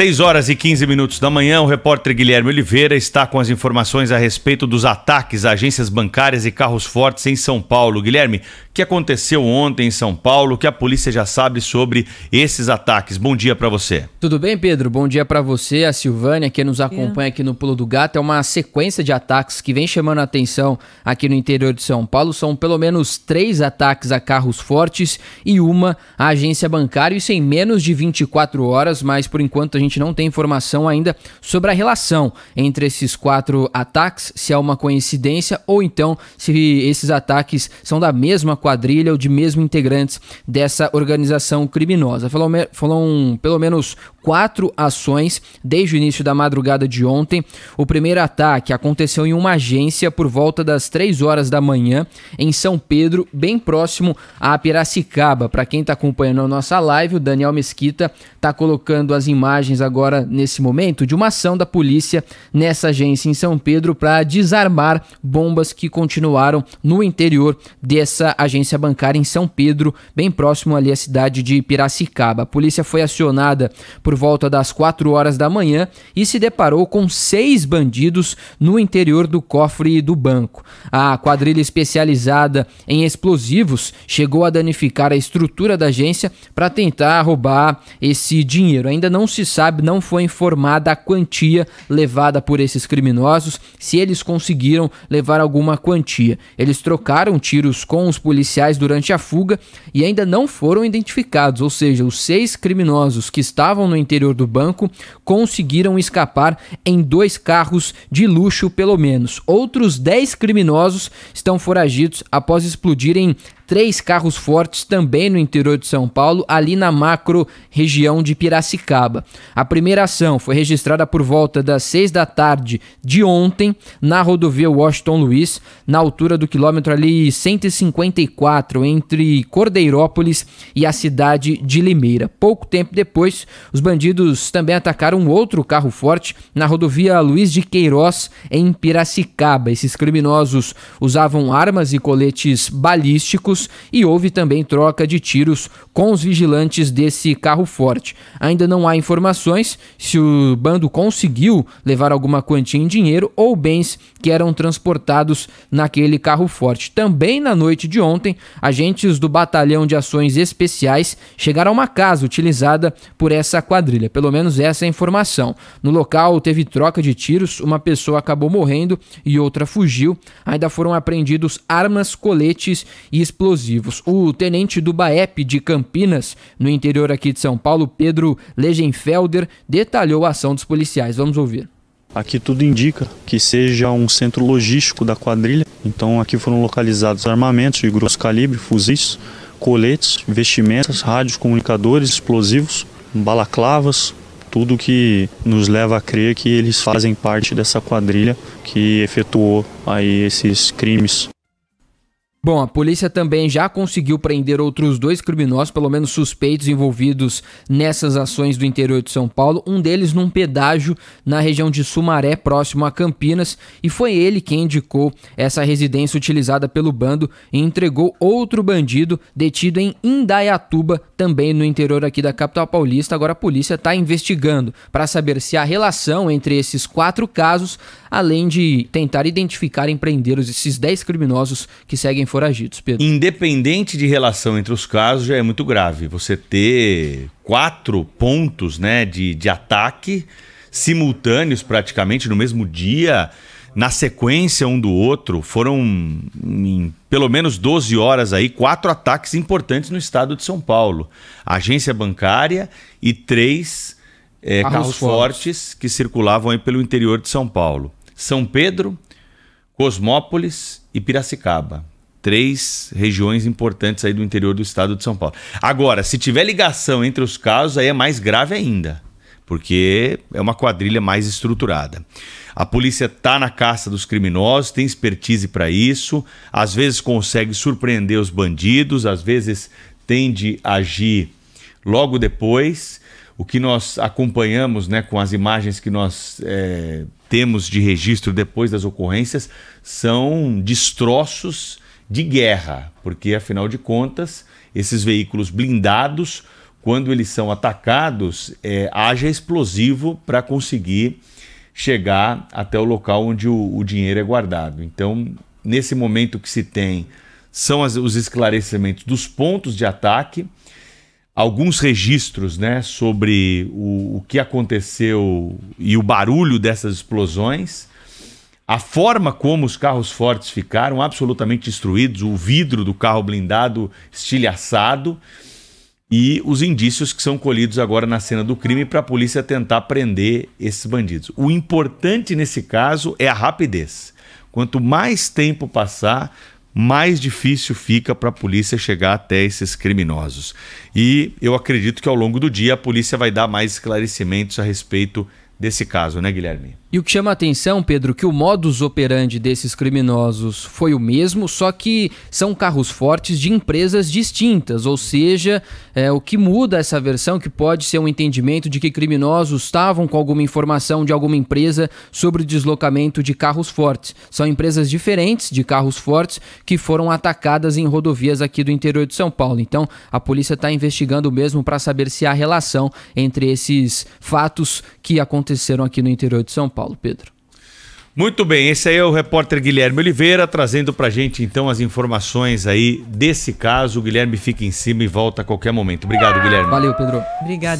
6 horas e 15 minutos da manhã, o repórter Guilherme Oliveira está com as informações a respeito dos ataques a agências bancárias e carros fortes em São Paulo. Guilherme, o que aconteceu ontem em São Paulo? O que a polícia já sabe sobre esses ataques? Bom dia para você. Tudo bem, Pedro? Bom dia para você, a Silvânia, que nos acompanha aqui no Pulo do Gato. É uma sequência de ataques que vem chamando a atenção aqui no interior de São Paulo. São pelo menos três ataques a carros fortes e uma a agência bancária. Isso em menos de 24 horas, mas por enquanto a gente gente não tem informação ainda sobre a relação entre esses quatro ataques, se é uma coincidência ou então se esses ataques são da mesma quadrilha ou de mesmo integrantes dessa organização criminosa. um pelo menos quatro ações desde o início da madrugada de ontem. O primeiro ataque aconteceu em uma agência por volta das 3 horas da manhã em São Pedro, bem próximo a Piracicaba. Para quem está acompanhando a nossa live, o Daniel Mesquita está colocando as imagens agora nesse momento de uma ação da polícia nessa agência em São Pedro para desarmar bombas que continuaram no interior dessa agência bancária em São Pedro, bem próximo ali à cidade de Piracicaba. A polícia foi acionada por volta das 4 horas da manhã e se deparou com seis bandidos no interior do cofre do banco. A quadrilha especializada em explosivos chegou a danificar a estrutura da agência para tentar roubar esse dinheiro. Ainda não se sabe sabe, não foi informada a quantia levada por esses criminosos, se eles conseguiram levar alguma quantia. Eles trocaram tiros com os policiais durante a fuga e ainda não foram identificados, ou seja, os seis criminosos que estavam no interior do banco conseguiram escapar em dois carros de luxo, pelo menos. Outros dez criminosos estão foragidos após explodirem três carros fortes também no interior de São Paulo, ali na macro região de Piracicaba. A primeira ação foi registrada por volta das 6 da tarde de ontem na rodovia Washington Luiz, na altura do quilômetro ali 154 entre Cordeirópolis e a cidade de Limeira. Pouco tempo depois, os bandidos também atacaram um outro carro forte na rodovia Luiz de Queiroz em Piracicaba. Esses criminosos usavam armas e coletes balísticos e houve também troca de tiros com os vigilantes desse carro forte. Ainda não há informações opções se o bando conseguiu levar alguma quantia em dinheiro ou bens que eram transportados naquele carro forte. Também na noite de ontem, agentes do Batalhão de Ações Especiais chegaram a uma casa utilizada por essa quadrilha, pelo menos essa é a informação. No local teve troca de tiros, uma pessoa acabou morrendo e outra fugiu. Ainda foram apreendidos armas, coletes e explosivos. O tenente do BAEP de Campinas, no interior aqui de São Paulo, Pedro Legenfeld Helder detalhou a ação dos policiais. Vamos ouvir. Aqui tudo indica que seja um centro logístico da quadrilha. Então aqui foram localizados armamentos de grosso calibre, fuzis, coletes, vestimentas, rádios, comunicadores, explosivos, balaclavas, tudo que nos leva a crer que eles fazem parte dessa quadrilha que efetuou aí esses crimes. Bom, a polícia também já conseguiu prender outros dois criminosos, pelo menos suspeitos envolvidos nessas ações do interior de São Paulo. Um deles num pedágio na região de Sumaré, próximo a Campinas, e foi ele quem indicou essa residência utilizada pelo bando e entregou outro bandido detido em Indaiatuba, também no interior aqui da capital paulista. Agora a polícia está investigando para saber se há relação entre esses quatro casos, além de tentar identificar e prender esses dez criminosos que seguem foragidos, Pedro. Independente de relação entre os casos, já é muito grave. Você ter quatro pontos né, de, de ataque simultâneos praticamente no mesmo dia, na sequência um do outro, foram em pelo menos 12 horas aí, quatro ataques importantes no estado de São Paulo. Agência bancária e três é, carros, carros fortes. fortes que circulavam aí pelo interior de São Paulo. São Pedro, Cosmópolis e Piracicaba três regiões importantes aí do interior do estado de São Paulo. Agora, se tiver ligação entre os casos, aí é mais grave ainda, porque é uma quadrilha mais estruturada. A polícia tá na caça dos criminosos, tem expertise para isso, às vezes consegue surpreender os bandidos, às vezes tende a agir logo depois. O que nós acompanhamos né, com as imagens que nós é, temos de registro depois das ocorrências são destroços de guerra, porque afinal de contas, esses veículos blindados, quando eles são atacados, é, haja explosivo para conseguir chegar até o local onde o, o, dinheiro é guardado. Então, nesse momento que se tem, são as, os esclarecimentos dos pontos de ataque, alguns registros né, sobre o, o que aconteceu e o barulho dessas explosões a forma como os carros fortes ficaram absolutamente destruídos, o vidro do carro blindado estilhaçado e os indícios que são colhidos agora na cena do crime para a polícia tentar prender esses bandidos. O importante nesse caso é a rapidez. Quanto mais tempo passar, mais difícil fica para a polícia chegar até esses criminosos. E eu acredito que ao longo do dia a polícia vai dar mais esclarecimentos a respeito desse caso, né, Guilherme? E o que chama a atenção, Pedro, que o modus operandi desses criminosos foi o mesmo, só que são carros fortes de empresas distintas, ou seja, é, o que muda essa versão, que pode ser um entendimento de que criminosos estavam com alguma informação de alguma empresa sobre o deslocamento de carros fortes. São empresas diferentes de carros fortes que foram atacadas em rodovias aqui do interior de São Paulo. Então, a polícia está investigando mesmo para saber se há relação entre esses fatos que aconteceram aqui no interior de São Paulo. Paulo, Pedro. Muito bem, esse aí é o repórter Guilherme Oliveira trazendo a gente então as informações aí desse caso. O Guilherme fica em cima e volta a qualquer momento. Obrigado, Guilherme. Valeu, Pedro. Obrigado.